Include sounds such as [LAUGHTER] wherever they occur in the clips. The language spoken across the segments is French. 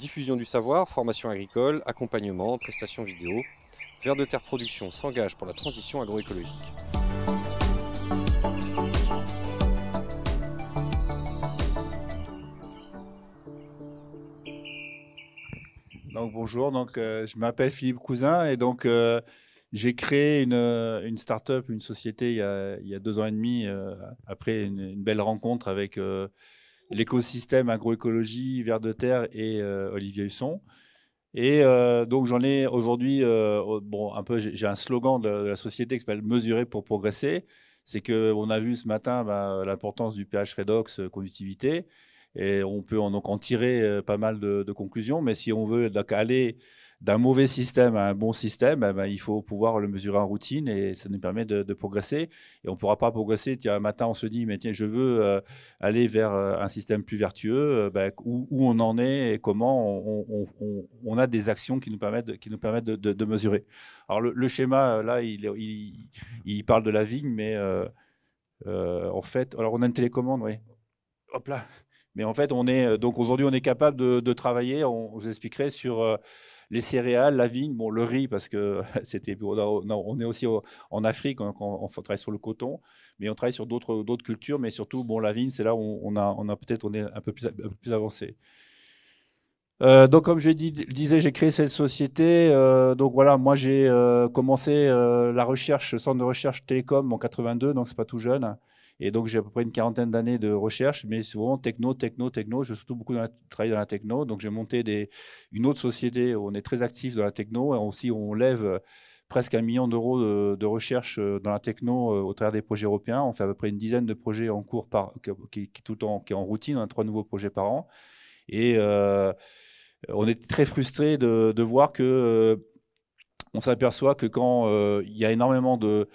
Diffusion du savoir, formation agricole, accompagnement, prestations vidéo. Vers de Terre Production s'engage pour la transition agroécologique. Donc bonjour, donc, euh, je m'appelle Philippe Cousin et donc euh, j'ai créé une, euh, une start-up, une société il y, a, deux ans et demi après une, une, belle rencontre avec l'écosystème agroécologie, vers de terre et euh, Olivier Husson. Et euh, donc j'en ai aujourd'hui, euh, bon, un peu, j'ai un slogan de, la société qui s'appelle mesurer pour progresser. C'est que on a vu ce matin bah, l'importance du pH redox conductivité, et on peut en, donc en tirer pas mal de, conclusions. Mais si on veut donc, aller d'un mauvais système à un bon système, eh ben, il faut pouvoir le mesurer en routine et ça nous permet de, progresser. Et on ne pourra pas progresser. Tiens, un matin, on se dit, mais tiens, je veux euh, aller vers euh, un système plus vertueux. Euh, ben, où, on en est et comment on, a des actions qui nous permettent, de, mesurer. Alors, le, schéma, là, il, parle de la vigne, mais en fait, alors on a une télécommande, oui. Hop là. Mais en fait, on est donc aujourd'hui, on est capable de, travailler. On, je vous expliquerai sur les céréales, la vigne, bon, le riz, parce que [LAUGHS] c'était, on est aussi en Afrique, on, travaille sur le coton, mais on travaille sur d'autres, cultures, mais surtout, bon, la vigne, c'est là où on, a, peut-être, on est un peu plus, avancé. Euh, donc, comme je disais, j'ai créé cette société. Euh, donc voilà, moi j'ai euh, commencé la recherche, le centre de recherche télécom en 82, donc c'est pas tout jeune. Et donc, j'ai à peu près une quarantaine d'années de recherche, mais souvent techno, techno, techno. Je surtout beaucoup dans la, dans la techno. Donc, j'ai monté des, une autre société où on est très actif dans la techno. Et aussi, on lève euh, presque un million d'euros de, recherche euh, dans la techno euh, au travers des projets européens. On fait à peu près une dizaine de projets en cours, par, qui, tout qui est en routine. On a trois nouveaux projets par an. Et on est très frustré de, voir que on s'aperçoit que quand il y a énormément de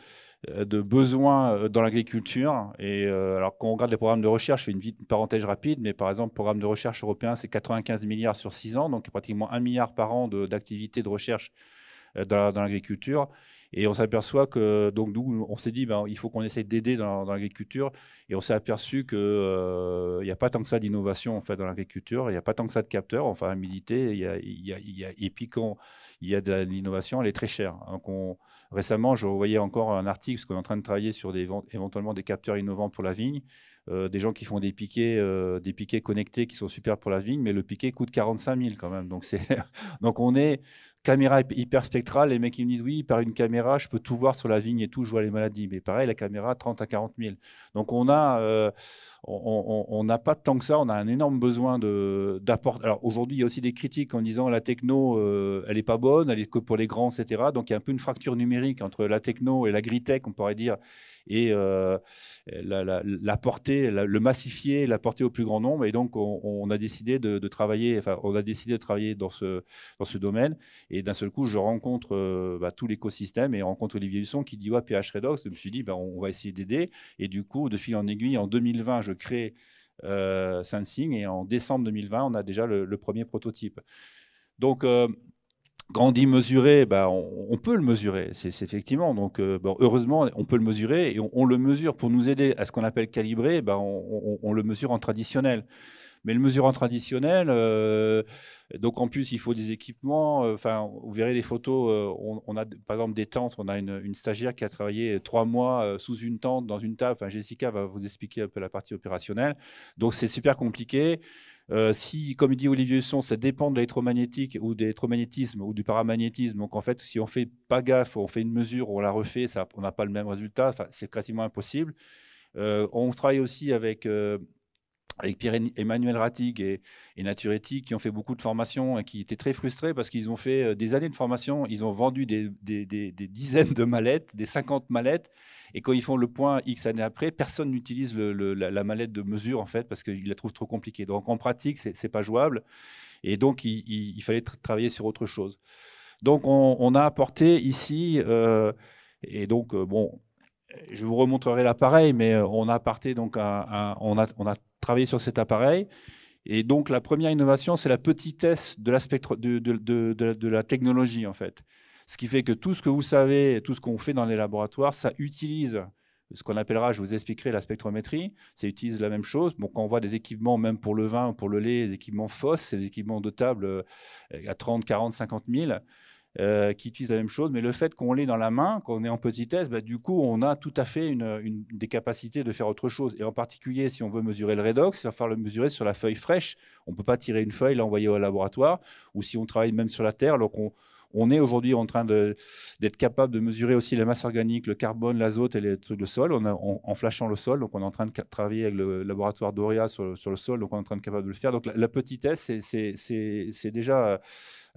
euh, de besoins euh, dans l'agriculture. Et euh, alors, quand on regarde les programmes de recherche, je fais une, vite, parenthèse rapide, mais par exemple, le programme de recherche européen, c'est 95 milliards sur 6 ans, donc pratiquement 1 milliard par an d'activités de, recherche dans l'agriculture. Et on s'aperçoit que, donc, nous, on s'est dit, ben, il faut qu'on essaye d'aider dans, l'agriculture. Et on s'est aperçu qu'il euh, n'y a pas tant que ça d'innovation, en fait, dans l'agriculture. Il n'y a pas tant que ça de capteurs. Enfin, à militer, il y a, y a, et puis quand il y a de l'innovation, elle est très chère. Hein. récemment, je voyais encore un article, parce qu'on est en train de travailler sur des, éventuellement des capteurs innovants pour la vigne. Euh, des gens qui font des piquets, euh, des piquets connectés qui sont super pour la vigne, mais le piquet coûte 45 000 quand même. Donc, [LAUGHS] donc on est caméra hyperspectrale, les mecs ils me disent oui, par une caméra, je peux tout voir sur la vigne et tout, je vois les maladies. Mais pareil, la caméra, 30 à 40 000. Donc on a, euh, on n'a pas tant que ça, on a un énorme besoin d'apporter. Alors aujourd'hui, il y a aussi des critiques en disant la techno, euh, elle n'est pas bonne, elle est que pour les grands, etc. Donc il y a un peu une fracture numérique entre la techno et la gritech, on pourrait dire, et euh, la, la, portée, le massifier, la porter au plus grand nombre. Et donc on, a décidé de, de, travailler, enfin on a décidé de travailler dans ce, dans ce domaine. Et d'un seul coup, je rencontre euh, bah, tout l'écosystème et rencontre Olivier Husson qui dit ouais, PH Redox. Je me suis dit bah, on va essayer d'aider. Et du coup, de fil en aiguille, en 2020, je crée euh, Sensing et en décembre 2020, on a déjà le, premier prototype. Donc quand euh, grandi mesuré, bah, on, peut le mesurer, c'est effectivement. Donc, euh, bon, heureusement, on peut le mesurer et on, le mesure pour nous aider à ce qu'on appelle calibrer. Bah, on, on, le mesure en traditionnel. Mais le mesurant traditionnel, euh, donc en plus, il faut des équipements. Euh, enfin, vous verrez les photos. Euh, on, a par exemple des tentes. On a une, stagiaire qui a travaillé trois mois sous une tente, dans une table. Enfin, Jessica va vous expliquer un peu la partie opérationnelle. Donc, c'est super compliqué. si, comme dit Olivier Husson, ça dépend de l'électromagnétique ou de l'électromagnétisme ou du paramagnétisme, donc en fait, si on fait pas gaffe, on fait une mesure, on la refait, ça, on n'a pas le même résultat, c'est quasiment impossible. on travaille aussi avec avec Pierre-Emmanuel Ratig et, et Ethique, qui ont fait beaucoup de formations et qui étaient très frustrés parce qu'ils ont fait euh, des années de formation, ils ont vendu des, dizaines de mallettes, des 50 mallettes, et quand ils font le point X années après, personne n'utilise la, mallette de mesure en fait parce qu'ils la trouvent trop compliquée. Donc en pratique, c'est n'est pas jouable et donc il, fallait travailler sur autre chose. Donc on, a apporté ici, euh, et donc euh, bon, je vous remontrerai l'appareil, mais euh, on a, parté donc on, a, travaillé sur cet appareil. Et donc, la première innovation, c'est la petitesse de la, de, la technologie, en fait. Ce qui fait que tout ce que vous savez, tout ce qu'on fait dans les laboratoires, ça utilise ce qu'on appellera, je vous expliquerai, la spectrométrie. Ça utilise la même chose. quand on voit des équipements, même pour le vin, pour le lait, des équipements fausses, des équipements de table euh, à 30, 40, 50 000. Euh, qui utilisent la même chose, mais le fait qu'on l'ait dans la main, qu'on est en petitesse, bah, du coup, on a tout à fait une, des capacités de faire autre chose. Et en particulier, si on veut mesurer le redox, il va falloir le mesurer sur la feuille fraîche. On ne peut pas tirer une feuille, l'envoyer au laboratoire, ou si on travaille même sur la terre, donc on, est aujourd'hui en train d'être capable de mesurer aussi la masse organique, le carbone, l'azote et les trucs de sol en flashant le sol. Donc, on est en train de travailler avec le laboratoire Doria sur, le sol. Donc, on est en train de capable de le faire. Donc, la, la petitesse, c'est déjà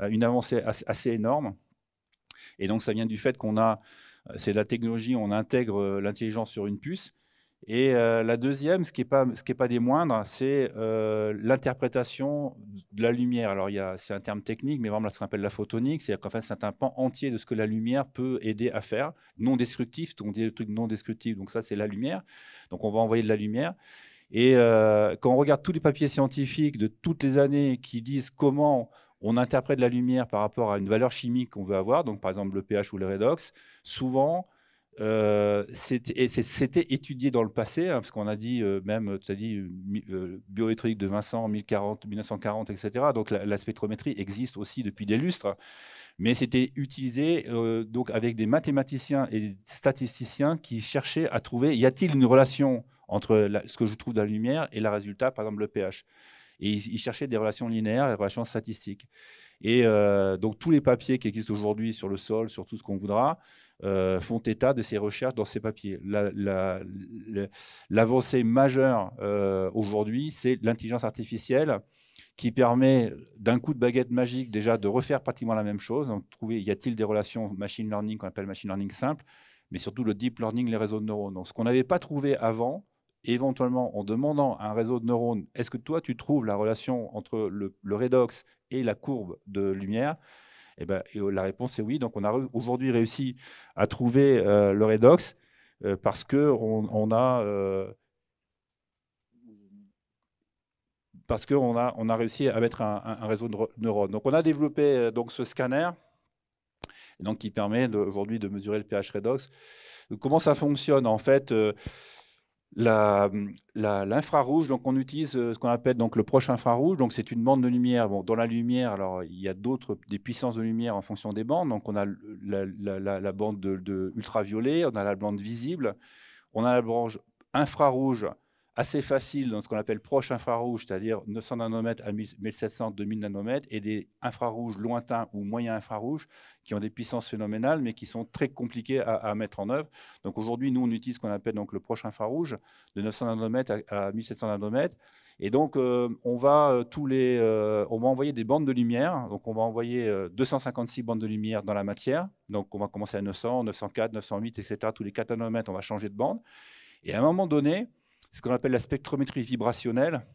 euh, une avancée assez énorme. Et donc, ça vient du fait qu'on a, euh, c'est la technologie, on intègre euh, l'intelligence sur une puce. Et la deuxième, ce qui n'est pas, ce qui est pas des moindres, c'est l'interprétation de la lumière. Alors, c'est un terme technique, mais vraiment, ce qu'on appelle la photonique. C'est-à-dire qu'en fait, c'est un pan entier de ce que la lumière peut aider à faire, non destructif. On dit le truc non destructif, donc ça, c'est la lumière. Donc, on va envoyer de la lumière. Et quand on regarde tous les papiers scientifiques de toutes les années qui disent comment on interprète la lumière par rapport à une valeur chimique qu'on veut avoir, donc par exemple le pH ou le redox. Souvent, euh, c'était étudié dans le passé, hein, parce qu'on a dit euh, même, tu as dit, euh, euh de Vincent, 1040, 1940, etc. Donc la, spectrométrie existe aussi depuis des lustres, mais c'était utilisé donc avec des mathématiciens et des statisticiens qui cherchaient à trouver, y a-t-il une relation entre ce que je trouve dans la lumière et le résultat, par exemple le pH et ils, cherchaient des relations linéaires, des relations statistiques. Et euh, donc tous les papiers qui existent aujourd'hui sur le sol, sur tout ce qu'on voudra, euh, font état de ces recherches dans ces papiers. L'avancée majeure euh, aujourd'hui, c'est l'intelligence artificielle qui permet d'un coup de baguette magique déjà de refaire pratiquement la même chose. Donc trouver, y a-t-il des relations machine learning qu'on appelle machine learning simple, mais surtout le deep learning, les réseaux de neurones. ce qu'on n'avait pas trouvé avant, éventuellement en demandant à un réseau de neurones, est-ce que toi tu trouves la relation entre le, redox et la courbe de lumière eh ben, et ben, la réponse est oui. Donc on a aujourd'hui réussi à trouver euh, le redox euh, parce qu'on on a... a, on a réussi à mettre un, réseau de neurones. Donc, on a développé donc, ce scanner donc, qui permet aujourd'hui de mesurer le pH redox. Comment ça fonctionne En fait, L'infrarouge, donc on utilise euh, ce qu'on appelle donc le proche infrarouge, donc c'est une bande de lumière. Bon, dans la lumière, alors il y a d'autres des puissances de lumière en fonction des bandes. Donc on a la, bande de, de ultraviolet, on a la bande visible, on a la branche infrarouge assez facile dans ce qu'on appelle proche infrarouge, c'est-à-dire 900 nanomètres à 1700, 2000 nanomètres, et des infrarouges lointains ou moyens infrarouges qui ont des puissances phénoménales, mais qui sont très compliquées à, mettre en œuvre. Donc aujourd'hui, nous, on utilise ce qu'on appelle donc le proche infrarouge, de 900 nanomètres à, 1700 nanomètres. Et donc, euh, on, va, euh, tous les, euh, on va envoyer des bandes de lumière. Donc, on va envoyer 256 bandes de lumière dans la matière. Donc, on va commencer à 900, 904, 908, etc. Tous les 4 nanomètres, on va changer de bande. Et à un moment donné, ce qu'on appelle la spectrométrie vibrationnelle.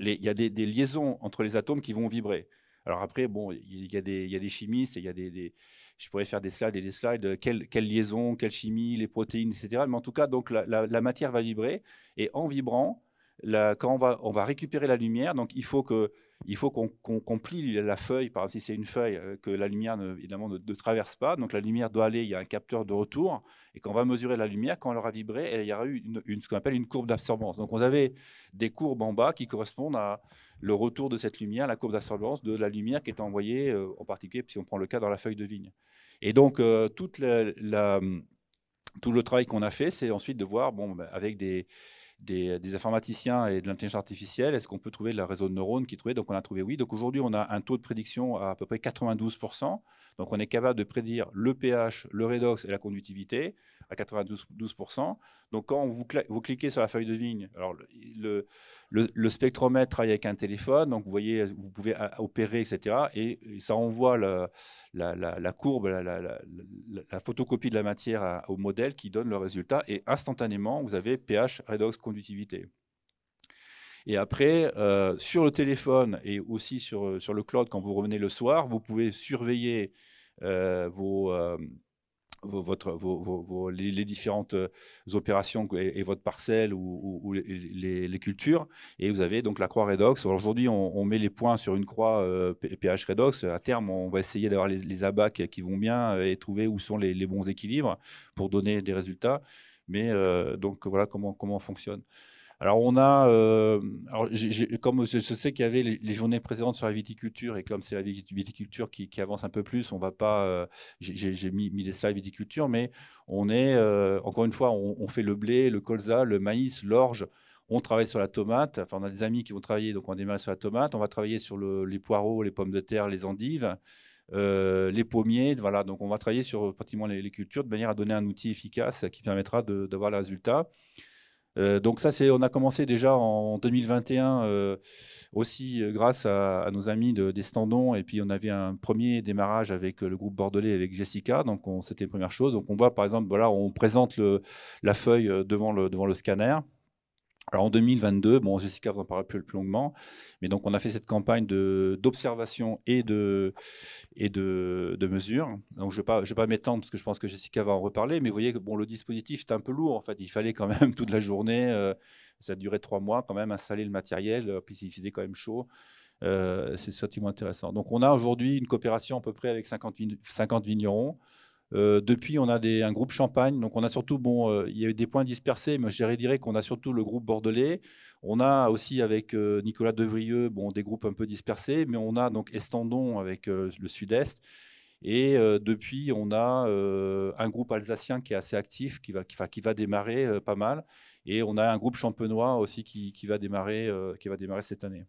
il y a des, liaisons entre les atomes qui vont vibrer. Alors après, bon, il y, a des, des chimistes, il y a des, je pourrais faire des slides et des slides, quelle, liaison, quelle chimie, les protéines, etc. Mais en tout cas, donc la, matière va vibrer et en vibrant, quand on va, on va récupérer la lumière, donc il faut que il faut qu'on plie la feuille, par si c'est une feuille, euh, que la lumière ne, évidemment ne, traverse pas. Donc la lumière doit aller, il y a un capteur de retour, et quand on va mesurer la lumière, quand elle aura vibré, il y aura eu une, ce qu'on appelle une courbe d'absorbance. Donc on avait des courbes en bas qui correspondent à le retour de cette lumière, la courbe d'absorbance de la lumière qui est envoyée, euh, en particulier si on prend le cas dans la feuille de vigne. Et donc euh, toute tout le travail qu'on a fait, c'est ensuite de voir, bon, ben, avec des euh, des, informaticiens et de l'intelligence artificielle, est-ce qu'on peut trouver la réseau de neurones qui trouvait Donc on a trouvé oui. Donc aujourd'hui, on a un taux de prédiction à à peu près 92%. Donc on est capable de prédire le pH, le redox et la conductivité à 92%. Donc quand vous, cliquez sur la feuille de vigne, alors le, spectromètre travaille avec un téléphone, donc vous voyez, vous pouvez opérer, etc. Et, ça envoie la, courbe, la, photocopie de la matière au modèle qui donne le résultat. Et instantanément, vous avez pH, redox, conductivité. Et après, euh, sur le téléphone et aussi sur, sur le cloud, quand vous revenez le soir, vous pouvez surveiller euh, vos, euh, les différentes euh, opérations et, votre parcelle ou, les, cultures. Et vous avez donc la croix redox. Aujourd'hui, on, met les points sur une croix pH euh, redox. À terme, on va essayer d'avoir les, abacs qui, vont bien euh, et trouver où sont les, bons équilibres pour donner des résultats. Mais donc voilà comment, comment on fonctionne. Alors, on a, euh, comme je, sais qu'il y avait les, journées précédentes sur la viticulture, et comme c'est la viticulture qui, avance un peu plus, on va pas, euh, j'ai mis, mis, des slides viticulture, mais on est, euh, encore une fois, on, fait le blé, le colza, le maïs, l'orge, on travaille sur la tomate, enfin, on a des amis qui vont travailler, donc on démarre sur la tomate, on va travailler sur les poireaux, les pommes de terre, les endives. les pommiers, voilà, donc on va travailler sur pratiquement les, les, cultures de manière à donner un outil efficace qui permettra d'avoir les résultats. Euh, donc ça, on a commencé déjà en 2021 euh, aussi euh, grâce à, nos amis de, des Standons. Et puis on avait un premier démarrage avec le groupe bordelais avec Jessica. Donc c'était une première chose. Donc on voit par exemple, voilà, on présente la feuille devant le scanner. Alors en 2022, bon, Jessica va en parler plus, longuement, mais donc on a fait cette campagne d'observation et de, et de, de mesures. Donc je ne vais pas, pas m'étendre parce que je pense que Jessica va en reparler, mais vous voyez que bon, le dispositif est un peu lourd. En fait, il fallait quand même [LAUGHS] toute la journée, euh, ça a duré trois mois, quand même installer le matériel, euh, puis il faisait quand même chaud. Euh, c'est relativement intéressant. Donc on a aujourd'hui une coopération à peu près avec 50, 50 vignerons. Euh, depuis, on a un groupe Champagne. Donc, on a surtout, bon, euh, il y a eu des points dispersés, mais je dirais qu'on a surtout le groupe Bordelais. On a aussi avec euh, Nicolas Devrieux, bon, des groupes un peu dispersés, mais on a donc Estandon avec le Sud-Est. Et depuis, on a un groupe alsacien qui est assez actif, qui va, va démarrer pas mal. Et on a un groupe champenois aussi qui, va, démarrer, qui va démarrer cette année.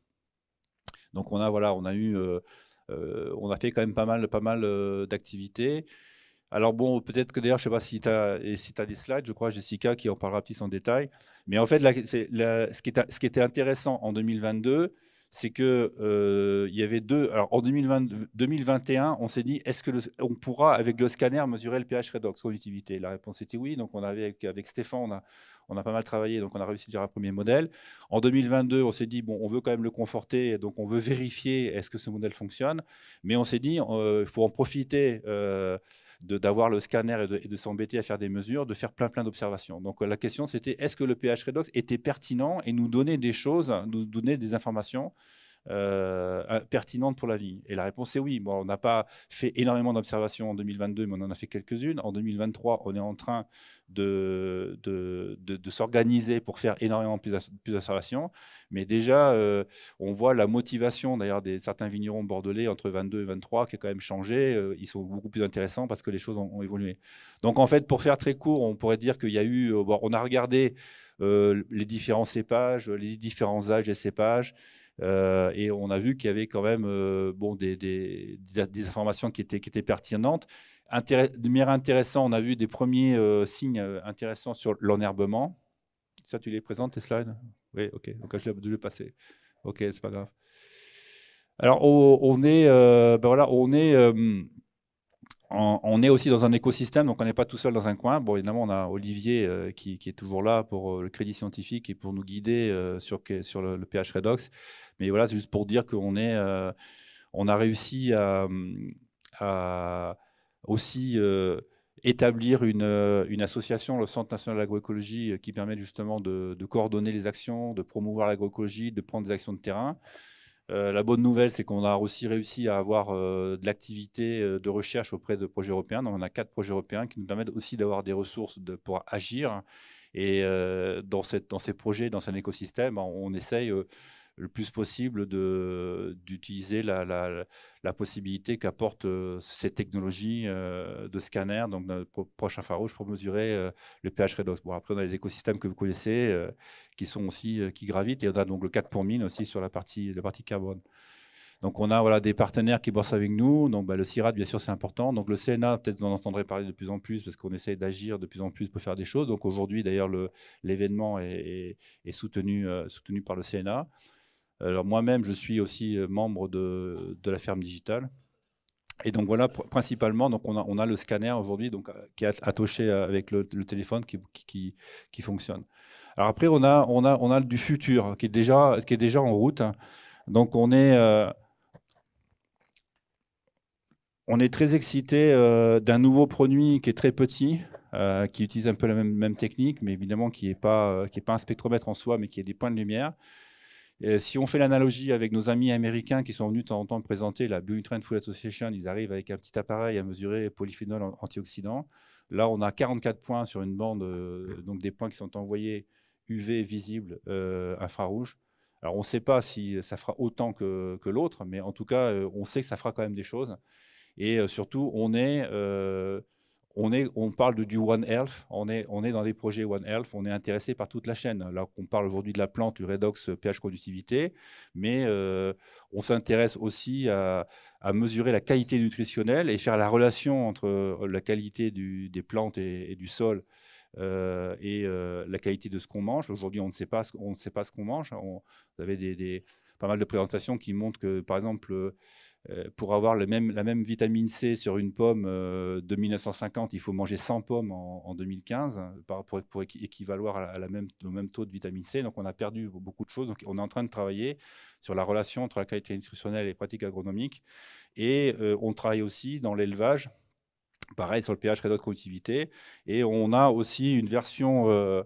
Donc, on a, voilà, on a eu. on a fait quand même pas mal, pas mal d'activités. Alors bon, peut-être que d'ailleurs, je ne sais pas si tu as, des slides, je crois, Jessica, qui en parlera plus en détail. Mais en fait, ce, qui était intéressant en 2022, c'est qu'il euh, y avait deux. Alors en 2021, on s'est dit est-ce que pourra avec le scanner mesurer le pH redox conductivité La réponse était oui. Donc on avait avec, Stéphane, on a, pas mal travaillé, donc on a réussi à déjà un premier modèle. En 2022, on s'est dit bon, on veut quand même le conforter, donc on veut vérifier est-ce que ce modèle fonctionne. Mais on s'est dit euh, il faut en profiter. Euh, d'avoir le scanner et de, s'embêter à faire des mesures, de faire plein plein d'observations. Donc euh, la question c'était est-ce que le pH redox était pertinent et nous donnait des choses, nous donnait des informations euh, pertinente pour la vie Et la réponse est oui. on n'a pas fait énormément d'observations en 2022, mais on en a fait quelques-unes. En 2023, on est en train de, de, s'organiser pour faire énormément plus, d'observations. Mais déjà, euh, on voit la motivation d'ailleurs des certains vignerons bordelais entre 22 et 23 qui a quand même changé. Euh, ils sont beaucoup plus intéressants parce que les choses ont, évolué. Donc en fait, pour faire très court, on pourrait dire qu'il y a eu, on a regardé les différents cépages, les différents âges des cépages, euh, et on a vu qu'il y avait quand même euh, bon, des, des, des, informations qui étaient, qui étaient pertinentes. de manière intéressante, on a vu des premiers euh, signes intéressants sur l'enherbement. Ça, tu les présentes, tes slides Oui, ok. Donc, je vais passer. Ok, c'est pas grave. Alors, on, on est, ben voilà, on est on, est aussi dans un écosystème, donc on n'est pas tout seul dans un coin. Bon, évidemment, on a Olivier euh, qui, est toujours là pour euh, le crédit scientifique et pour nous guider euh, sur, le, PH Redox. Mais voilà, c'est juste pour dire qu'on on a réussi à, à aussi établir une, association, le Centre national de l'agroécologie, qui permet justement de coordonner les actions, de promouvoir l'agroécologie, de prendre des actions de terrain. Euh, la bonne nouvelle, c'est qu'on a aussi réussi à avoir euh, de l'activité euh, de recherche auprès de projets européens. on a quatre projets européens qui nous permettent aussi d'avoir des ressources pour agir. Et dans, dans, ces projets, dans cet écosystème, ben, on essaye le plus possible d'utiliser la, la, la, possibilité qu'apportent euh, ces technologies euh, de scanner, donc notre proche infrarouge, pour mesurer euh, le pH redox. Bon, après, on a les écosystèmes que vous connaissez qui sont aussi qui gravitent, et on a donc le 4 pour 1000 aussi sur la partie, la partie carbone. Donc on a voilà, des partenaires qui bossent avec nous. Donc bah, le CIRAD, bien sûr, c'est important. Donc le CNA, peut-être vous en entendrez parler de plus en plus parce qu'on essaye d'agir de plus en plus pour faire des choses. Donc aujourd'hui, d'ailleurs, l'événement est, soutenu, soutenu par le CNA. Alors moi-même, je suis aussi euh, membre de, de, la ferme digitale. Et donc voilà, principalement, donc on, a, on a le scanner aujourd'hui euh, qui est attaché euh, avec le, téléphone qui, qui, qui, fonctionne. Alors après, on a, on a, on a du futur qui est, déjà, qui est déjà en route. Donc on est, on est très excité d'un nouveau produit qui est très petit, qui utilise un peu la même, même technique, mais évidemment qui n'est pas, qui pas un spectromètre en soi, mais qui est des points de lumière si on fait l'analogie avec nos amis américains qui sont venus de temps en temps présenter la Blue Train Food Association, ils arrivent avec un petit appareil à mesurer polyphénol antioxydant. Là, on a 44 points sur une bande, euh, donc des points qui sont envoyés UV visible euh, infrarouge. Alors, on ne sait pas si ça fera autant que, que l'autre, mais en tout cas, euh, on sait que ça fera quand même des choses. Et surtout, on est on, est, parle du One Health, on est, dans des projets One Health, on est intéressé par toute la chaîne. Là, qu'on parle aujourd'hui de la plante, du redox, euh, pH productivité, mais euh, on s'intéresse aussi à, mesurer la qualité nutritionnelle et faire la relation entre euh, la qualité des plantes et, du sol et la qualité de ce qu'on mange. Aujourd'hui, on ne sait pas ce, qu'on mange. On, vous avez des, pas mal de présentations qui montrent que, par exemple, euh, pour avoir le même, la même vitamine C sur une pomme euh, de 1950, il faut manger 100 pommes en, 2015 euh, pour, pour équivaloir à la même, au même taux de vitamine C. Donc on a perdu beaucoup de choses. Donc on est en train de travailler sur la relation entre la qualité nutritionnelle et les pratiques agronomiques. Et on travaille aussi dans l'élevage pareil sur le pH et de conductivité. Et on a aussi une version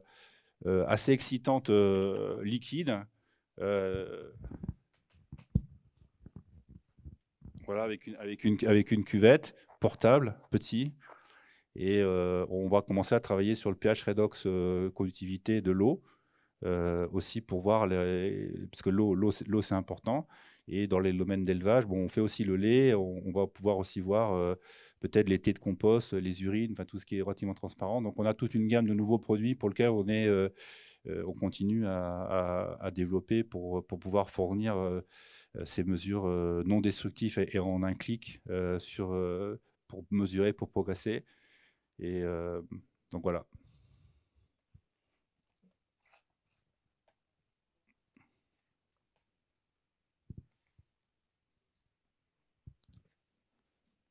assez excitante liquide voilà, avec une, avec une, avec une cuvette portable, petit. Et euh, on va commencer à travailler sur le pH redox euh, conductivité de l'eau, euh, aussi pour voir, les, parce que l'eau c'est important. Et dans les domaines d'élevage, bon, on fait aussi le lait, on, va pouvoir aussi voir peut-être les thés de compost, les urines, enfin tout ce qui est relativement transparent. Donc on a toute une gamme de nouveaux produits pour lesquels on est, on continue à, à développer pour, pour pouvoir fournir euh, ces mesures euh, non destructives et, en un clic euh, sur, pour mesurer, pour progresser. Et donc voilà.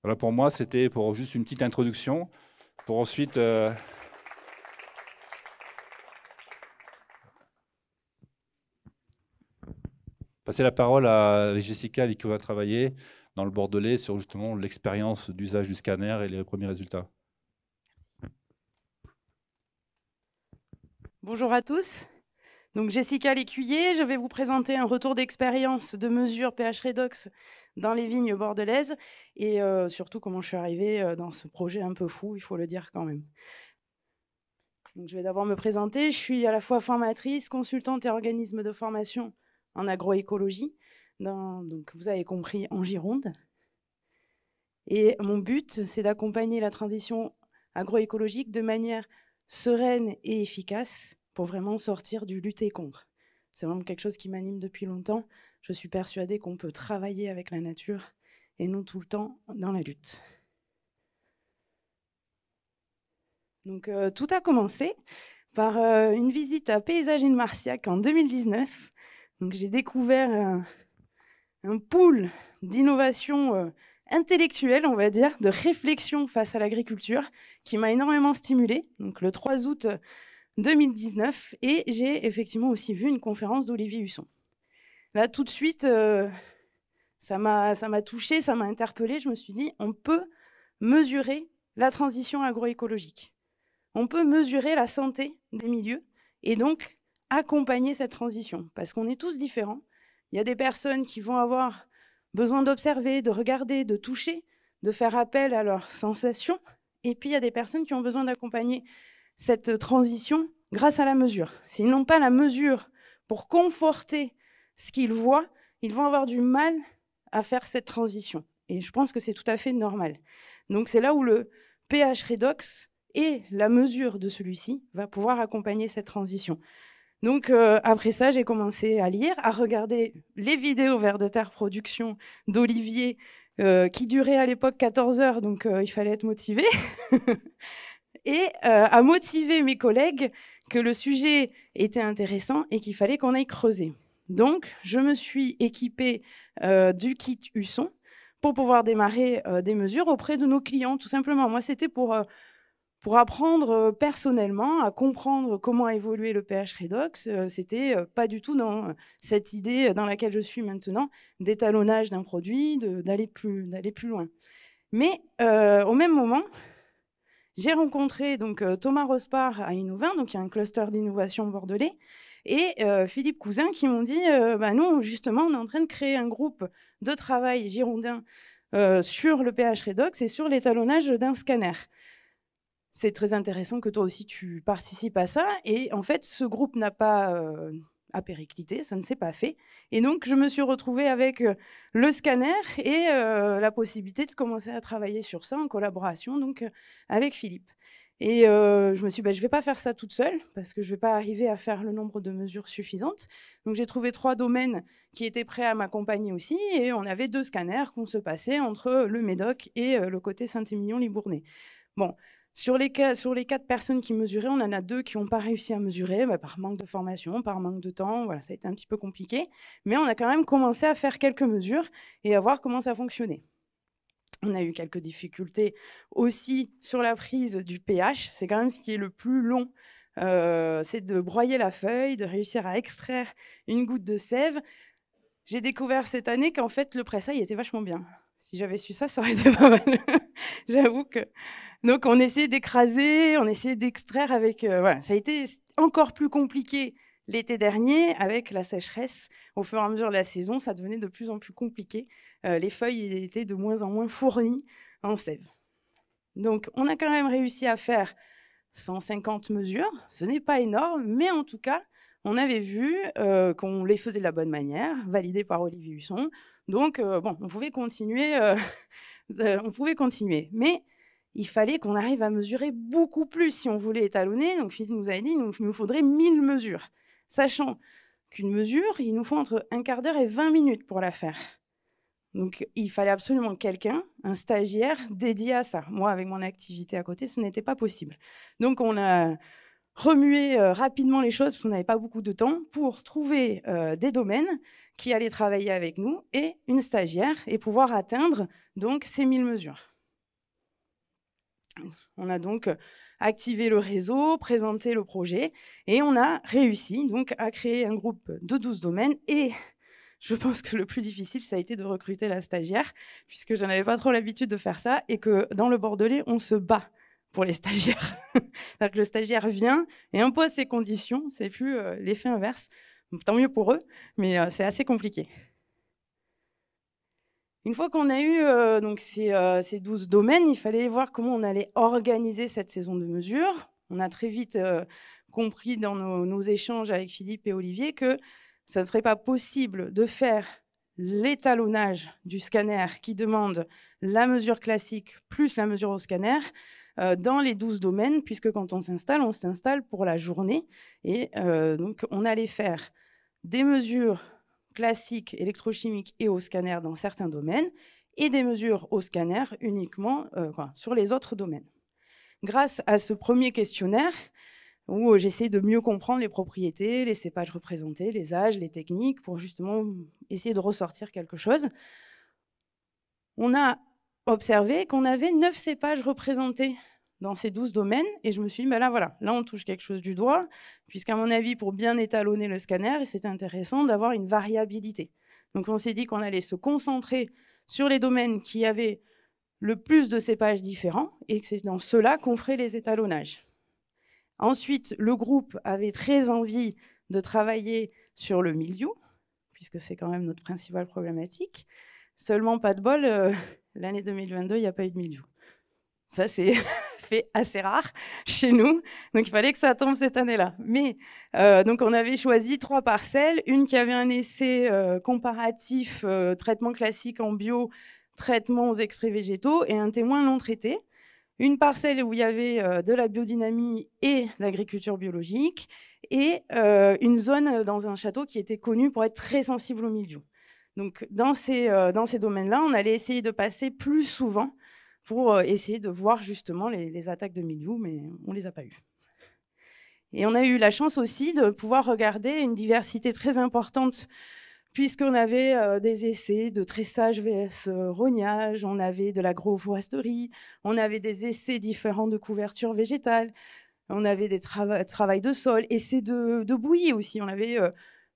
Voilà pour moi, c'était pour juste une petite introduction, pour ensuite passer la parole à Jessica qui va travailler dans le Bordelais sur justement l'expérience d'usage du scanner et les premiers résultats. Bonjour à tous. Donc Jessica Lécuyer, je vais vous présenter un retour d'expérience de mesure pH redox dans les vignes bordelaises et euh, surtout comment je suis arrivée euh, dans ce projet un peu fou, il faut le dire quand même. je vais d'abord me présenter, je suis à la fois formatrice, consultante et organisme de formation en agroécologie, donc vous avez compris, en Gironde. Et mon but, c'est d'accompagner la transition agroécologique de manière sereine et efficace pour vraiment sortir du lutter contre. C'est vraiment quelque chose qui m'anime depuis longtemps. Je suis persuadée qu'on peut travailler avec la nature et non tout le temps dans la lutte. Donc euh, tout a commencé par euh, une visite à et de Marciac en 2019 j'ai découvert un, pool d'innovation euh, intellectuelle, on va dire, de réflexion face à l'agriculture, qui m'a énormément stimulée, donc le 3 août 2019, euh, et j'ai effectivement aussi vu une conférence d'Olivier Husson. Là, tout de suite, euh, ça m'a touchée, ça m'a interpellée, je me suis dit, on peut mesurer la transition agroécologique. On peut mesurer la santé des milieux et donc accompagner cette transition, parce qu'on est tous différents. Il y a des personnes qui vont avoir besoin d'observer, de regarder, de toucher, de faire appel à leurs sensations. Et puis, il y a des personnes qui ont besoin d'accompagner cette transition grâce à la mesure. S'ils n'ont pas la mesure pour conforter ce qu'ils voient, ils vont avoir du mal à faire cette transition. Et je pense que c'est tout à fait normal. Donc, c'est là où le pH redox et la mesure de celui-ci va pouvoir accompagner cette transition. Donc euh, après ça, j'ai commencé à lire, à regarder les vidéos Vers de Terre Production d'Olivier, euh, qui durait à l'époque 14 heures, donc euh, il fallait être motivé, [LAUGHS] et à motiver mes collègues que le sujet était intéressant et qu'il fallait qu'on aille creuser. Donc je me suis équipée du kit Husson pour pouvoir démarrer des mesures auprès de nos clients, tout simplement. Moi, c'était pour pour apprendre euh, personnellement à comprendre comment évoluer le pH redox, euh, c'était euh, pas du tout dans cette idée dans laquelle je suis maintenant d'étalonnage d'un produit, d'aller plus, d'aller plus loin. Mais au même moment, j'ai rencontré donc Thomas Rospard à Innovin, donc il y un cluster d'innovation bordelais, et Philippe Cousin qui m'ont dit bah, Nous, bah non, justement, on est en train de créer un groupe de travail girondin sur le pH redox et sur l'étalonnage d'un scanner c'est très intéressant que toi aussi tu participes à ça. Et en fait, ce groupe n'a pas euh, à ça ne s'est pas fait. Et donc, je me suis retrouvée avec euh, le scanner et euh, la possibilité de commencer à travailler sur ça en collaboration donc euh, avec Philippe. Et je me suis dit, bah, je ne vais pas faire ça toute seule parce que je ne vais pas arriver à faire le nombre de mesures suffisantes. Donc j'ai trouvé trois domaines qui étaient prêts à m'accompagner aussi. Et on avait deux scanners qu'on se passait entre le Médoc et le côté Saint-Émilion-Libournais. Bon, sur les, quatre personnes qui mesuraient, on en a deux qui n'ont pas réussi à mesurer bah, par manque de formation, par manque de temps. Voilà, ça a été un petit peu compliqué. Mais on a quand même commencé à faire quelques mesures et à voir comment ça fonctionnait. On a eu quelques difficultés aussi sur la prise du pH. C'est quand même ce qui est le plus long. Euh, c'est de broyer la feuille, de réussir à extraire une goutte de sève. J'ai découvert cette année qu'en fait, le pressail était vachement bien. Si j'avais su ça, ça aurait [LAUGHS] été pas mal. J'avoue que. Donc, on essayait d'écraser, on essayait d'extraire avec. Euh, voilà, ça a été encore plus compliqué l'été dernier avec la sécheresse. Au fur et à mesure de la saison, ça devenait de plus en plus compliqué. Euh, les feuilles étaient de moins en moins fournies en sève. Donc, on a quand même réussi à faire 150 mesures. Ce n'est pas énorme, mais en tout cas, on avait vu euh, qu'on les faisait de la bonne manière, validé par Olivier Husson. Donc, euh, bon, on pouvait continuer, euh, [LAUGHS] on pouvait continuer. Mais il fallait qu'on arrive à mesurer beaucoup plus si on voulait étalonner. Donc, Philippe nous a dit, il nous faudrait 1000 mesures. Sachant qu'une mesure, il nous faut entre un quart d'heure et 20 minutes pour la faire. Donc, il fallait absolument quelqu'un, un stagiaire dédié à ça. Moi, avec mon activité à côté, ce n'était pas possible. Donc, on a remuer euh, rapidement les choses, parce qu'on n'avait pas beaucoup de temps, pour trouver euh, des domaines qui allaient travailler avec nous et une stagiaire et pouvoir atteindre donc ces 1000 mesures. On a donc euh, activé le réseau, présenté le projet et on a réussi donc à créer un groupe de 12 domaines et je pense que le plus difficile, ça a été de recruter la stagiaire, puisque je n'avais pas trop l'habitude de faire ça et que dans le Bordelais, on se bat pour les stagiaires. [LAUGHS] cest le stagiaire vient et impose ses conditions, c'est plus euh, l'effet inverse. tant mieux pour eux, mais euh, c'est assez compliqué. Une fois qu'on a eu euh, donc ces, ces, 12 domaines, il fallait voir comment on allait organiser cette saison de mesure. On a très vite compris dans nos, échanges avec Philippe et Olivier que ça ne serait pas possible de faire l'étalonnage du scanner qui demande la mesure classique plus la mesure au scanner euh, dans les 12 domaines, puisque quand on s'installe, on s'installe pour la journée. Et euh, donc, on allait faire des mesures classiques électrochimiques et au scanner dans certains domaines, et des mesures au scanner uniquement euh, sur les autres domaines. Grâce à ce premier questionnaire, où j'essaie de mieux comprendre les propriétés, les cépages représentés, les âges, les techniques, pour justement essayer de ressortir quelque chose, on a observé qu'on avait neuf cépages représentés dans ces douze domaines. Et je me suis dit, ben là, voilà, là, on touche quelque chose du doigt, puisqu'à mon avis, pour bien étalonner le scanner, c'est intéressant d'avoir une variabilité. Donc, on s'est dit qu'on allait se concentrer sur les domaines qui avaient le plus de cépages différents et que c'est dans ceux-là qu'on ferait les étalonnages. Ensuite, le groupe avait très envie de travailler sur le milieu, puisque c'est quand même notre principale problématique. Seulement, pas de bol, euh, [LAUGHS] l'année 2022, il n'y a pas eu de mildiou. Ça, c'est [LAUGHS] fait assez rare chez nous. Donc, il fallait que ça tombe cette année-là. Mais, euh, donc, on avait choisi trois parcelles. Une qui avait un essai euh, comparatif, traitement classique en bio, traitement aux extraits végétaux et un témoin non traité. Une parcelle où il y avait de la biodynamie et l'agriculture biologique. Et une zone dans un château qui était connue pour être très sensible aux mildiou. Donc, dans ces, euh, ces domaines-là, on allait essayer de passer plus souvent pour euh, essayer de voir justement les, attaques de milieu, mais on ne les a pas eues. Et on a eu la chance aussi de pouvoir regarder une diversité très importante, puisqu'on avait euh, des essais de tressage vs rognage, on avait de l'agroforesterie, on avait des essais différents de couverture végétale, on avait des travaux de sol, essais de, de bouillie aussi. On avait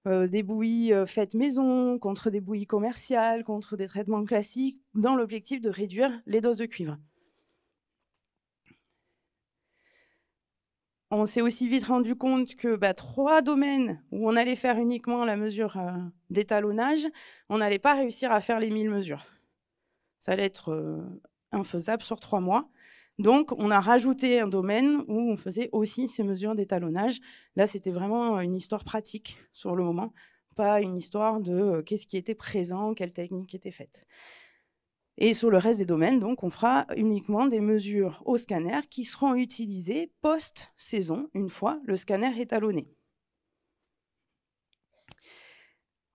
euh, des bouillies euh, faites maison, contre des bouillies commerciales, contre des traitements classiques, dans l'objectif de réduire les doses de cuivre. On s'est aussi vite rendu compte que bah, trois domaines où on allait faire uniquement la mesure euh, d'étalonnage, on n'allait pas réussir à faire les 1000 mesures. Ça allait être infaisable sur trois mois. Donc, on a rajouté un domaine où on faisait aussi ces mesures d'étalonnage. Là, c'était vraiment euh, une histoire pratique sur le moment, pas une histoire de euh, qu'est-ce qui était présent, quelle technique était faite. Et sur le reste des domaines, donc, on fera uniquement des mesures au scanner qui seront utilisées post-saison, une fois le scanner étalonné.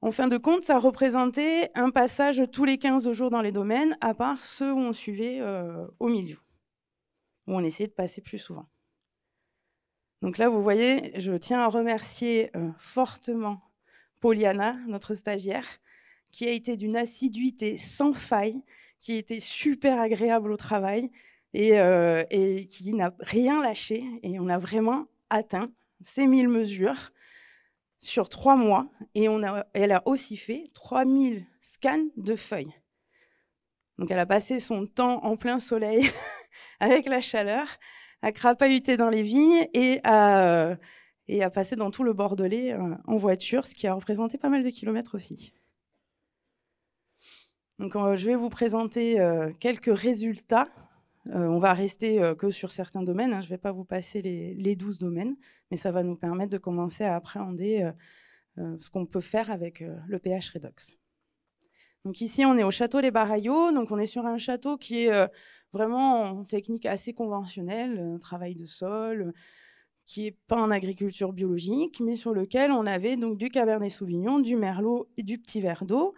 En fin de compte, ça représentait un passage tous les 15 jours dans les domaines, à part ceux où on suivait euh, au milieu où on essayait de passer plus souvent. Donc là, vous voyez, je tiens à remercier euh, fortement Poliana, notre stagiaire, qui a été d'une assiduité sans faille, qui était super agréable au travail et, euh, qui n'a rien lâché. Et on a vraiment atteint ces 1000 mesures sur trois mois. Et elle a aussi fait 3000 scans de feuilles. Donc elle a passé son temps en plein soleil [LAUGHS] avec la chaleur, à crapahuter dans les vignes et à, euh, et passer dans tout le Bordelais euh, en voiture, ce qui a représenté pas mal de kilomètres aussi. Donc, euh, je vais vous présenter quelques résultats. on va rester que sur certains domaines. Hein. Je ne vais pas vous passer les, les, 12 domaines, mais ça va nous permettre de commencer à appréhender ce qu'on peut faire avec le pH redox ici, on est au château des Barraillots. Donc on est sur un château qui est euh, vraiment en technique assez conventionnelle, un euh, travail de sol, euh, qui est pas en agriculture biologique, mais sur lequel on avait donc du Cabernet Sauvignon, du Merlot et du Petit Verre d'eau.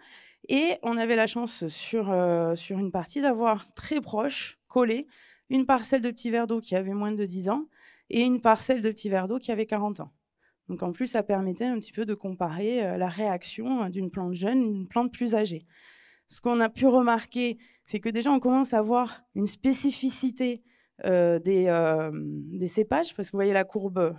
Et on avait la chance sur, sur une partie d'avoir très proche, collé, une parcelle de Petit Verre d'eau qui avait moins de 10 ans et une parcelle de Petit Verre d'eau qui avait 40 ans. Donc en plus, ça permettait un petit peu de comparer euh, la réaction euh, d'une plante jeune, une plante plus âgée. Ce qu'on a pu remarquer, c'est que déjà on commence à voir une spécificité euh, des, cépages, parce que vous voyez la courbe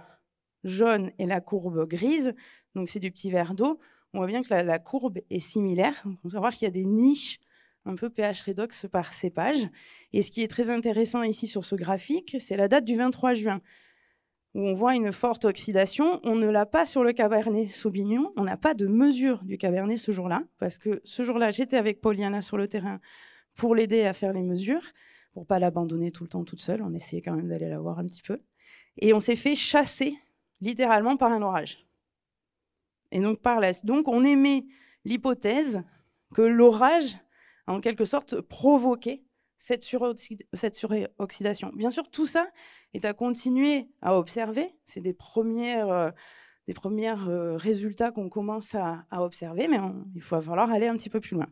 jaune et la courbe grise, donc c'est du petit verre d'eau. On voit bien que la, courbe est similaire. On peut voir qu'il y a des niches un peu pH redox par cépage. Et ce qui est très intéressant ici sur ce graphique, c'est la date du 23 juin où on voit une forte oxydation, on ne l'a pas sur le Cabernet Sauvignon, on n'a pas de mesure du Cabernet ce jour-là, parce que ce jour-là, j'étais avec Pauliana sur le terrain pour l'aider à faire les mesures, pour pas l'abandonner tout le temps toute seule, on essayait quand même d'aller la voir un petit peu, et on s'est fait chasser littéralement par un orage. Et donc par l'Est. Donc on émet l'hypothèse que l'orage a en quelque sorte provoqué cette, suroxydation. Bien sûr, tout ça est à continuer à observer. C'est des premiers euh, euh, résultats qu'on commence à, observer, mais il va falloir aller un petit peu plus loin.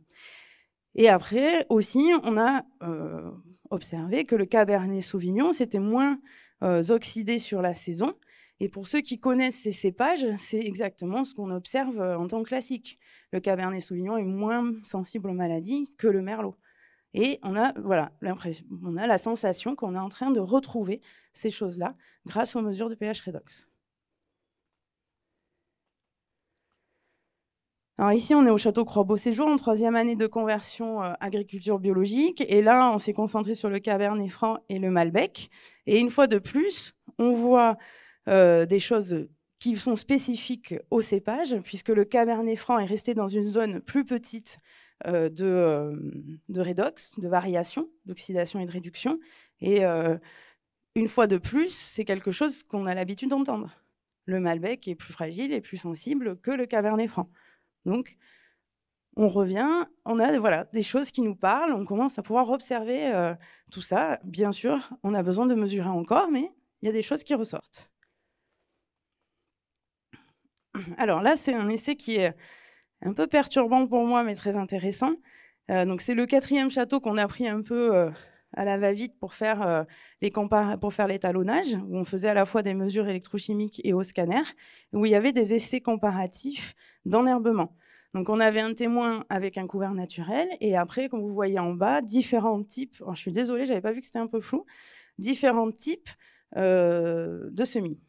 Et après aussi, on a euh, observé que le Cabernet Sauvignon c'était moins oxydé sur la saison. Et pour ceux qui connaissent ces cépages, c'est exactement ce qu'on observe en temps classique. Le Cabernet Sauvignon est moins sensible aux maladies que le Merlot. Et on a, voilà, on a la sensation qu'on est en train de retrouver ces choses-là grâce aux mesures de pH redox. Alors ici, on est au Château croix séjour en troisième année de conversion euh, agriculture biologique. Et là, on s'est concentré sur le Cabernet Franc et le Malbec. Et une fois de plus, on voit euh, des choses qui sont spécifiques au cépage, puisque le Cabernet Franc est resté dans une zone plus petite euh, de, euh, rédox, de variation, d'oxydation et de réduction. Et euh, une fois de plus, c'est quelque chose qu'on a l'habitude d'entendre. Le Malbec est plus fragile et plus sensible que le Cabernet Franc. Donc, on revient, on a voilà, des choses qui nous parlent, on commence à pouvoir observer tout ça. Bien sûr, on a besoin de mesurer encore, mais il y a des choses qui ressortent. Alors là, c'est un essai qui est un peu perturbant pour moi, mais très intéressant. Euh, donc c'est le quatrième château qu'on a pris un peu euh, à la va-vite pour faire euh, les pour faire l'étalonnage, où on faisait à la fois des mesures électrochimiques et au scanner, où il y avait des essais comparatifs d'enherbement. Donc on avait un témoin avec un couvert naturel et après, comme vous voyez en bas, différents types. Oh, je suis désolée, j'avais pas vu que c'était un peu flou. Différents types de semis.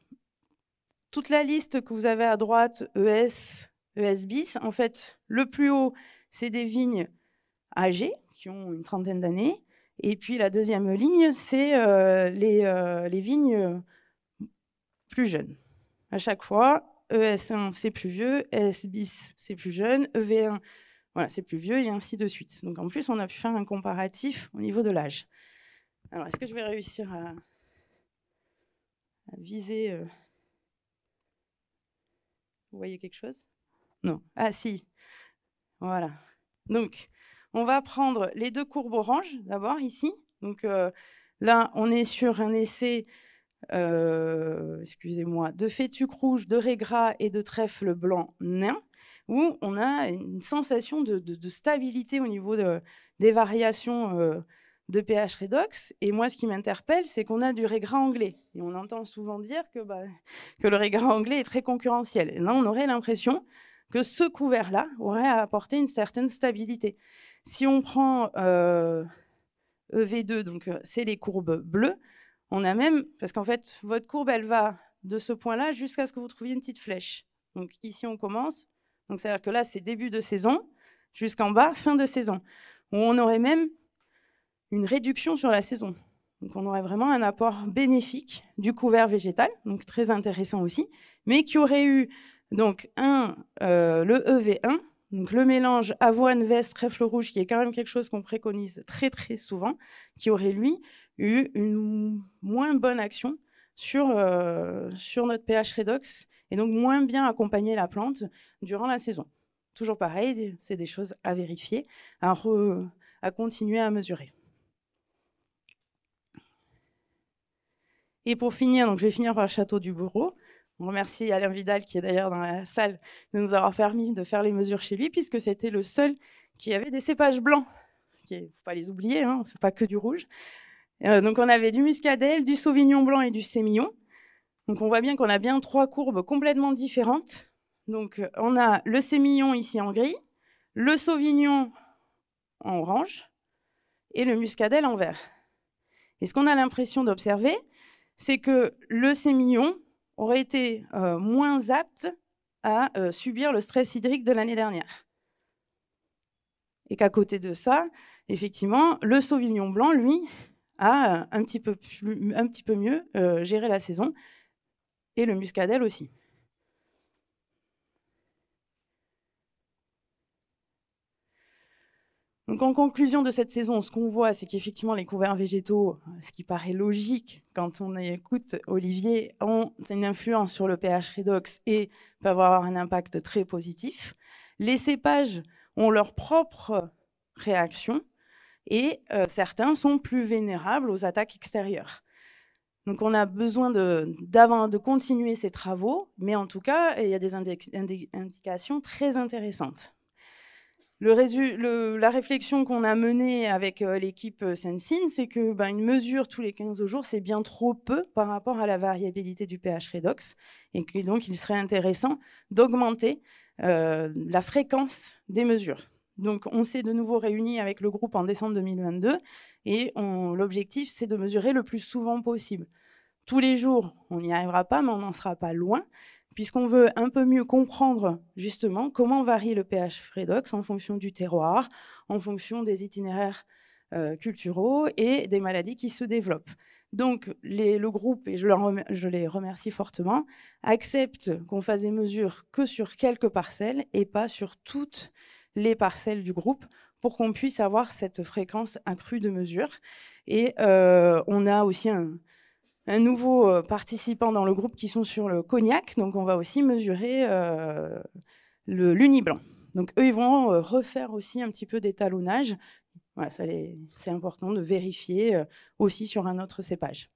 Toute la liste que vous avez à droite, ES, ES bis. En fait, le plus haut, c'est des vignes âgées, qui ont une trentaine d'années. Et puis la deuxième ligne, c'est euh, euh, les, vignes euh, plus jeunes. À chaque fois, ES1, c'est plus vieux, ES bis, c'est plus jeune, EV1, voilà, c'est plus vieux, et ainsi de suite. Donc en plus, on a pu faire un comparatif au niveau de l'âge. Alors, est-ce que je vais réussir à, viser Vous voyez quelque chose non. Ah si. Voilà. Donc, on va prendre les deux courbes oranges d'abord ici. Donc euh, là, on est sur un essai, euh, excusez-moi, de fétuc rouge, de régras et de trèfle blanc nain, où on a une sensation de, stabilité au niveau des variations euh, de pH redox. Et moi, ce qui m'interpelle, c'est qu'on a du régras anglais. Et on entend souvent dire que, bah, le régras anglais est très concurrentiel. Et là, on aurait l'impression que ce couvert-là aurait apporté une certaine stabilité. Si on prend EV2, euh, e donc euh, c'est les courbes bleues, on a même, parce qu'en fait, votre courbe, elle va de ce point-là jusqu'à ce que vous trouviez une petite flèche. Donc ici, on commence. Donc c'est-à-dire que là, c'est début de saison, jusqu'en bas, fin de saison, où on aurait même une réduction sur la saison. Donc on aurait vraiment un apport bénéfique du couvert végétal, donc très intéressant aussi, mais qui aurait eu donc, euh, le EV1, le mélange avoine, veste, trèfle rouge, qui est quand même quelque chose qu'on préconise très très souvent, qui aurait lui eu une moins bonne action sur, euh, notre pH redox et donc moins bien accompagné la plante durant la saison. Toujours pareil, c'est des choses à vérifier, à, à continuer à mesurer. Et pour finir, donc je vais finir par le château du bourreau. On remercie Alain Vidal, qui est d'ailleurs dans la salle, de nous avoir permis de faire les mesures chez lui, puisque c'était le seul qui avait des cépages blancs. Ce qui faut pas les oublier, hein, fait pas que du rouge. Euh, donc on avait du Muscadelle, du sauvignon blanc et du sémillon. Donc on voit bien qu'on a bien trois courbes complètement différentes. Donc on a le sémillon ici en gris, le sauvignon en orange et le Muscadelle en vert. Et ce qu'on a l'impression d'observer, c'est que le sémillon, aurait été euh, moins aptes à euh, subir le stress hydrique de l'année dernière. Et qu'à côté de ça, effectivement, le Sauvignon blanc, lui, a euh, un petit peu, mieux géré la saison, et le Muscadelle aussi. en conclusion de cette saison, ce qu'on voit, c'est qu'effectivement les couverts végétaux, ce qui paraît logique quand on écoute Olivier, ont une influence sur le pH redox et peuvent avoir un impact très positif. Les cépages ont leur propre réaction et euh, certains sont plus vénérables aux attaques extérieures. Donc on a besoin de, continuer ces travaux, mais en tout cas, il y a des indications très intéressantes la réflexion qu'on a menée avec euh, l'équipe euh, Sensin, c'est que ben, une mesure tous les 15 jours, c'est bien trop peu par rapport à la variabilité du pH redox, et donc il serait intéressant d'augmenter euh, la fréquence des mesures. Donc on s'est de nouveau réunis avec le groupe en décembre 2022, et l'objectif, c'est de mesurer le plus souvent possible. Tous les jours, on n'y arrivera pas, mais on n'en sera pas loin puisqu'on veut un peu mieux comprendre justement comment varie le pH Fredox en fonction du terroir, en fonction des itinéraires euh, culturels et des maladies qui se développent. Donc le groupe, et je, les remercie fortement, accepte qu'on fasse des mesures que sur quelques parcelles et pas sur toutes les parcelles du groupe pour qu'on puisse avoir cette fréquence accrue de mesures. Et euh, on a aussi un, un nouveau euh, participant dans le groupe qui sont sur le cognac. Donc, on va aussi mesurer euh, le l'uni blanc. Donc, eux, ils vont euh, refaire aussi un petit peu d'étalonnage. Voilà, c'est important de vérifier aussi sur un autre cépage.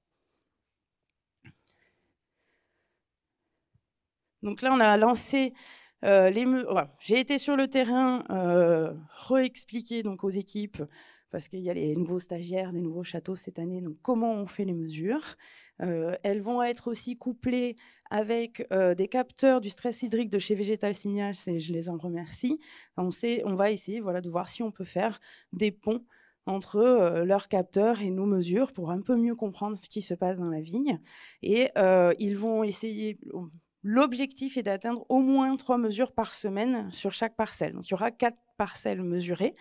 Donc là, on a lancé les. Ouais, J'ai été sur le terrain, euh, réexpliquer aux équipes parce qu'il y a les nouveaux stagiaires, des nouveaux châteaux cette année. Donc, comment on fait les mesures euh, Elles vont être aussi couplées avec euh, des capteurs du stress hydrique de chez Végétal Signal. Je les en remercie. On sait, on va essayer, voilà, de voir si on peut faire des ponts entre euh, leurs capteurs et nos mesures pour un peu mieux comprendre ce qui se passe dans la vigne. Et ils vont essayer, L'objectif est d'atteindre au moins trois mesures par semaine sur chaque parcelle. Donc il y aura quatre parcelles mesurées,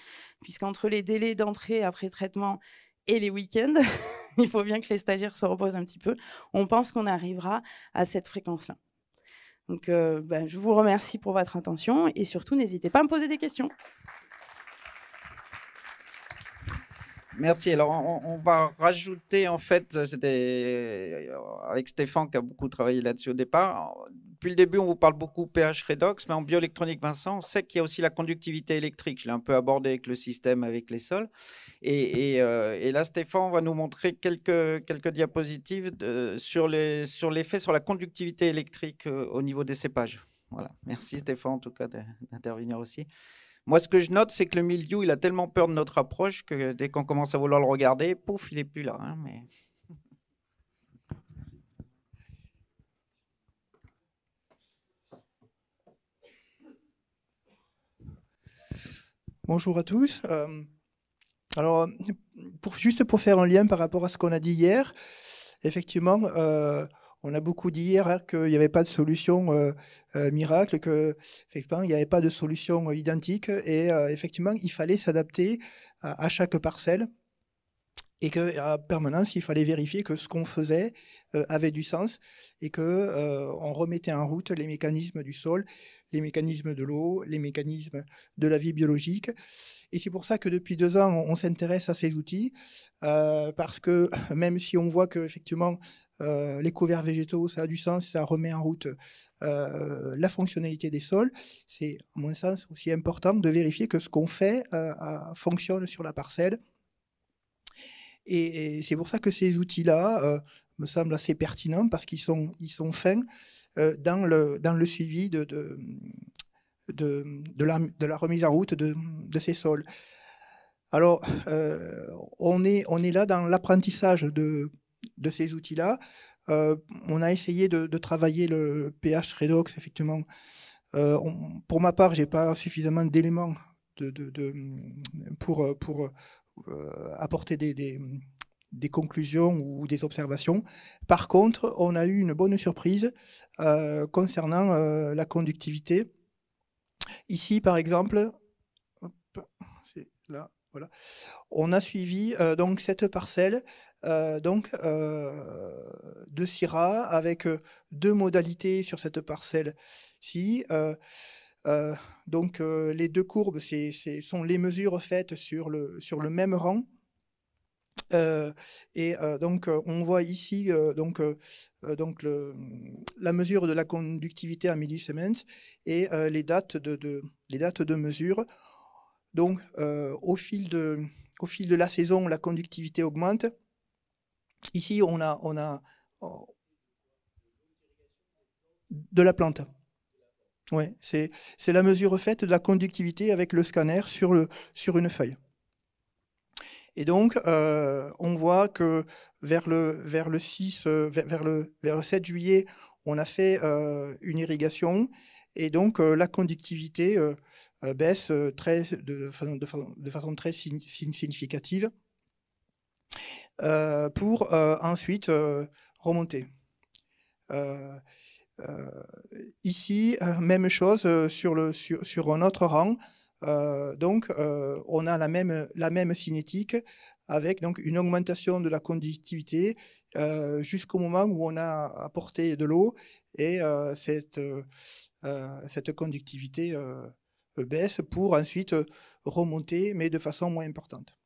puisqu'entre les délais d'entrée après traitement et les week-ends, [LAUGHS] il faut bien que les stagiaires se reposent un petit peu. On pense qu'on arrivera à cette fréquence-là. Donc euh, ben, je vous remercie pour votre attention et surtout n'hésitez pas à me poser des questions. Merci. Alors, on, va rajouter, en fait, c'était euh, avec Stéphane qui a beaucoup travaillé là-dessus au départ. Depuis le début, on vous parle beaucoup pH redox, mais en bioélectronique, Vincent, on sait qu'il y a aussi la conductivité électrique. Je l'ai un peu abordé avec le système, avec les sols. Et, euh, là, Stéphane va nous montrer quelques, quelques diapositives de, sur l'effet sur, la conductivité électrique euh, au niveau des cépages. Voilà. Merci Stéphane, en tout cas, d'intervenir aussi. Moi, ce que je note, c'est que le milieu, il a tellement peur de notre approche que dès qu'on commence à vouloir le regarder, pouf, il n'est plus là. Hein, Bonjour à tous. Euh, alors, juste pour faire un lien par rapport à ce qu'on a dit hier, effectivement, euh, on a beaucoup dit hier hein, qu'il n'y avait pas de solution euh, euh, miracle, que il n'y avait pas de solution identique et euh, effectivement il fallait s'adapter à, chaque parcelle et que permanence il fallait vérifier que ce qu'on faisait avait du sens et que on remettait en route les mécanismes du sol, les mécanismes de l'eau, les mécanismes de la vie biologique. Et c'est pour ça que depuis deux ans, on, s'intéresse à ces outils, parce que même si on voit qu'effectivement, euh, les couverts végétaux, ça a du sens, ça remet en route euh, la fonctionnalité des sols. C'est, à mon sens, aussi important de vérifier que ce qu'on fait euh, fonctionne sur la parcelle. Et, c'est pour ça que ces outils-là me semblent assez pertinents parce qu'ils sont, ils sont fins dans, le, dans le suivi de, de, la, remise en route de, ces sols. Alors, on, est, on est là dans l'apprentissage de, de ces outils-là. Euh, on a essayé de, travailler le pH redox, effectivement. Euh, pour ma part, j'ai pas suffisamment d'éléments pour, pour euh, apporter des, conclusions ou des observations. Par contre, on a eu une bonne surprise concernant la conductivité. Ici, par exemple, c'est là. On a suivi euh, donc cette parcelle euh, donc euh, de Syrah avec deux modalités sur cette parcelle. ci donc les deux courbes sont les mesures faites sur le sur le même rang. et donc on voit ici donc donc la mesure de la conductivité à millisiemens et les dates de, les dates de mesure. Donc, euh, au, fil de, au fil de la saison, la conductivité augmente. Ici, on a, on a euh, de la plante. Ouais, c'est la mesure faite de la conductivité avec le scanner sur, le, sur une feuille. Et donc, euh, on voit que vers le, vers le 6, vers, le, vers le 7 juillet, on a fait une irrigation. Et donc, la conductivité euh, baisse euh, de, façon très significative euh, pour ensuite remonter. ici, même chose sur, un autre rang. donc, on a la même, la même cinétique avec donc, une augmentation de la conductivité jusqu'au moment où on a apporté de l'eau et cette, cette conductivité baisse pour ensuite euh, remonter, mais de façon moins importante.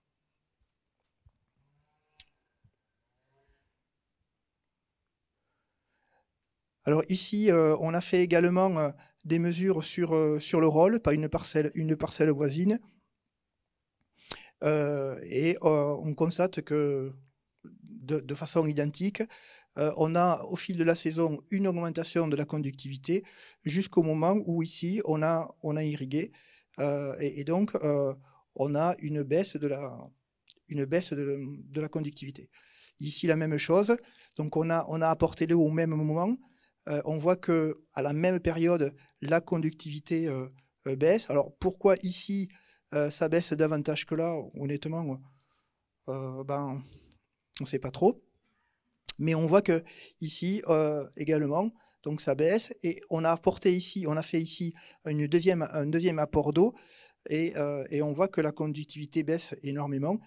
Alors ici, euh, on a fait également euh, des mesures sur, le rôle, pas une parcelle, une parcelle voisine. et on constate que de façon identique, euh, on a au fil de la saison une augmentation de la conductivité jusqu'au moment où ici on a, on a irrigué euh, et, donc euh, on a une baisse de la, une baisse de, la conductivité. Ici la même chose, donc on a, on a apporté l'eau au même moment. on voit que à la même période la conductivité baisse. Alors pourquoi ici ça baisse davantage que là, honnêtement, ben, on ne sait pas trop. Mais on voit que ici euh, également, donc ça baisse et on a apporté ici, on a fait ici une deuxième, un deuxième apport d'eau et, euh, on voit que la conductivité baisse énormément.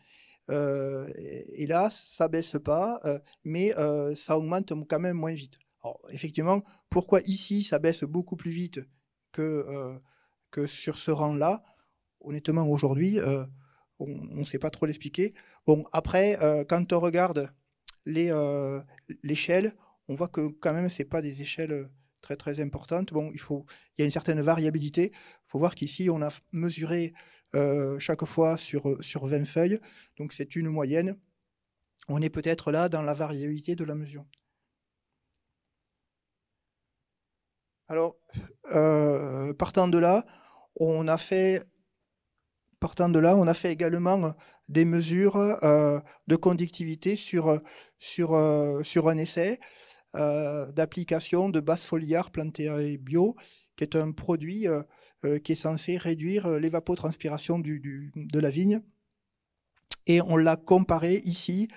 Euh, et, là, ça baisse pas, mais ça augmente quand même moins vite. Alors, effectivement, pourquoi ici ça baisse beaucoup plus vite que, que sur ce rang-là Honnêtement, aujourd'hui, on ne sait pas trop l'expliquer. Bon, après, quand on regarde euh, l'échelle, on voit que quand même, ce n'est pas des échelles euh, très très importantes. Bon, il, faut, il y a une certaine variabilité. Il faut voir qu'ici, on a mesuré euh, chaque fois sur, sur 20 feuilles. Donc c'est une moyenne. On est peut-être là dans la variabilité de la mesure. Alors, partant de là, on a fait, partant de là, on a fait également des mesures euh, de conductivité sur, euh, sur, euh, sur un essai d'application de base foliaire plantée bio, qui est un produit qui est censé réduire l'évapotranspiration de la vigne. Et on l'a comparé ici.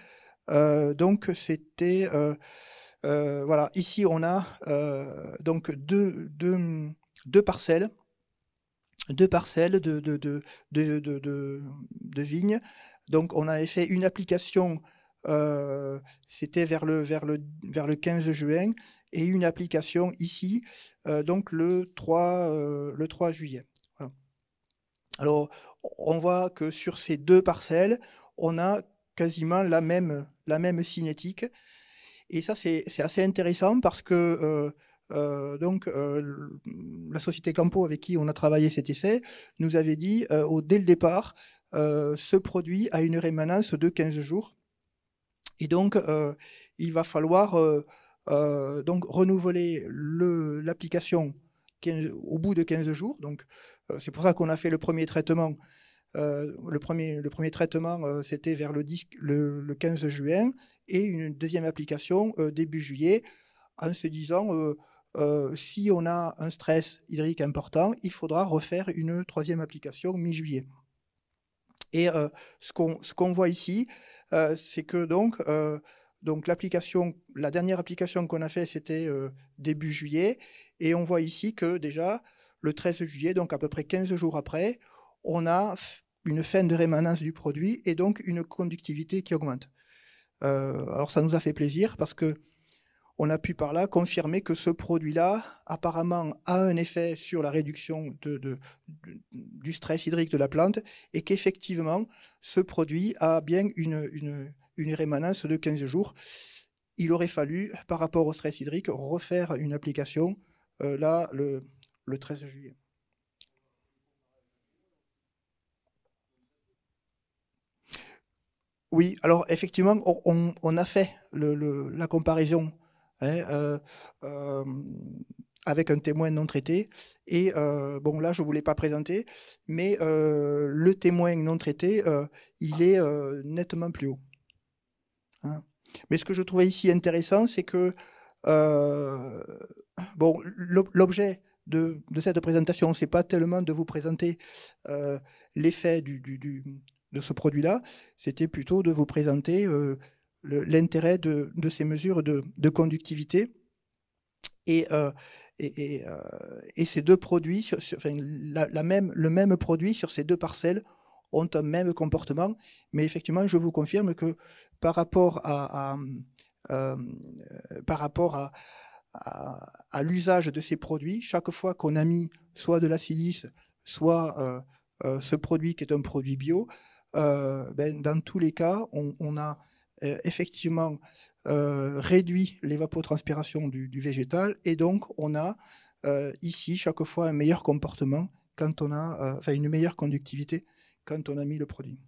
donc c'était... voilà, ici on a donc deux, deux parcelles deux parcelles de, de, vignes. Donc on avait fait une application, euh, c'était vers le, vers, le, vers le 15 juin, et une application ici, euh, donc le 3, euh, le 3 juillet. Alors on voit que sur ces deux parcelles, on a quasiment la même, la même cinétique. Et ça, c'est assez intéressant parce que euh, donc, euh, la société Campo avec qui on a travaillé cet essai nous avait dit euh, dès le départ, ce produit a une rémanence de 15 jours. Et donc, il va falloir donc renouveler l'application au bout de 15 jours. Donc, c'est pour ça qu'on a fait le premier traitement. le, premier, le premier traitement, c'était vers le, 15 juin, et une deuxième application début juillet, en se disant, euh, si on a un stress hydrique important, il faudra refaire une troisième application mi-juillet. Et euh, ce qu'on voit ici, euh, c'est que donc, euh, donc l'application, la dernière application qu'on a fait, c'était début juillet, et on voit ici que déjà le 13 juillet, donc à peu près 15 jours après, on a une fin de rémanence du produit et donc une conductivité qui augmente. alors ça nous a fait plaisir parce que on a pu par là confirmer que ce produit-là, apparemment, a un effet sur la réduction du stress hydrique de la plante et qu'effectivement, ce produit a bien une, rémanence de 15 jours. Il aurait fallu, par rapport au stress hydrique, refaire une application euh, là, le, 13 juillet. Oui, alors effectivement, on, a fait la comparaison Hein, euh, euh, avec un témoin non traité. Et euh, bon, là, je ne vous pas présenter mais le témoin non traité, il est nettement plus haut. Hein. mais ce que je trouvais ici intéressant, c'est que bon, l'objet de, cette présentation, c'est pas tellement de vous présenter l'effet de ce produit-là, c'était plutôt de vous présenter l'intérêt de, ces mesures de, conductivité. Et, euh, euh, et, ces deux produits, enfin, la, même, le même produit sur ces deux parcelles ont un même comportement. Mais effectivement, je vous confirme que par rapport à, euh, par rapport à, à l'usage de ces produits, chaque fois qu'on a mis soit de la silice, soit ce produit qui est un produit bio, ben, dans tous les cas, on a euh, effectivement euh, réduit l'évapotranspiration du, végétal et donc on a euh, ici chaque fois un meilleur comportement quand on a, enfin une meilleure conductivité quand on a mis le produit.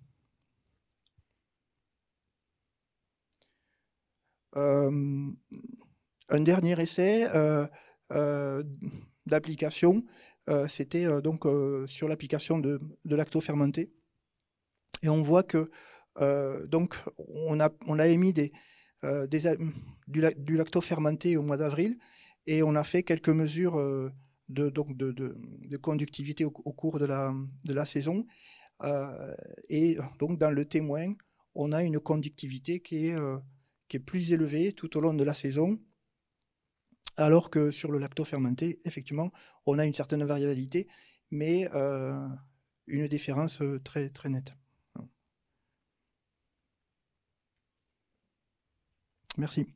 un dernier essai d'application, c'était donc sur l'application de, de lacto-fermenté. Et on voit que euh, donc on a, émis euh, du, lactofermenté au mois d'avril et on a fait quelques mesures euh, de, conductivité au, cours de la, saison. et donc dans le témoin, on a une conductivité qui est, plus élevée tout au long de la saison, alors que sur le lactofermenté, effectivement, on a une certaine variabilité, mais une différence très, très nette. Merci.